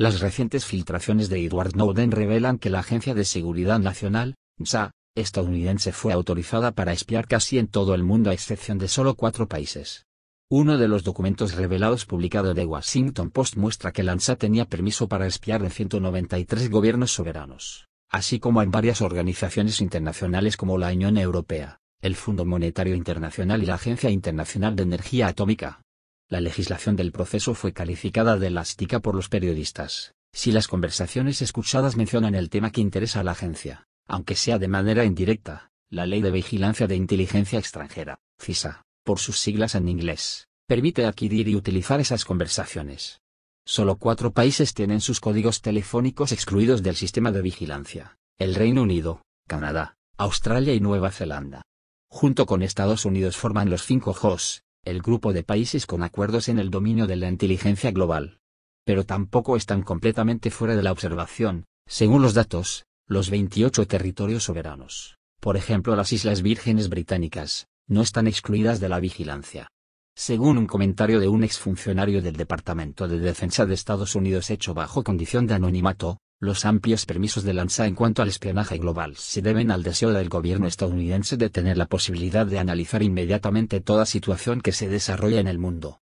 Las recientes filtraciones de Edward Snowden revelan que la Agencia de Seguridad Nacional, NSA, estadounidense fue autorizada para espiar casi en todo el mundo a excepción de solo cuatro países. Uno de los documentos revelados publicado de Washington Post muestra que la NSA tenía permiso para espiar en 193 gobiernos soberanos, así como en varias organizaciones internacionales como la Unión Europea, el Fondo Monetario Internacional y la Agencia Internacional de Energía Atómica. La legislación del proceso fue calificada de elástica por los periodistas, si las conversaciones escuchadas mencionan el tema que interesa a la agencia, aunque sea de manera indirecta. La Ley de Vigilancia de Inteligencia Extranjera, CISA, por sus siglas en inglés, permite adquirir y utilizar esas conversaciones. Solo cuatro países tienen sus códigos telefónicos excluidos del sistema de vigilancia, el Reino Unido, Canadá, Australia y Nueva Zelanda. Junto con Estados Unidos forman los cinco HOS, el grupo de países con acuerdos en el dominio de la inteligencia global. Pero tampoco están completamente fuera de la observación, según los datos, los 28 territorios soberanos, por ejemplo las Islas Vírgenes Británicas, no están excluidas de la vigilancia. Según un comentario de un exfuncionario del Departamento de Defensa de Estados Unidos hecho bajo condición de anonimato, los amplios permisos de Lanza en cuanto al espionaje global se deben al deseo del gobierno estadounidense de tener la posibilidad de analizar inmediatamente toda situación que se desarrolla en el mundo.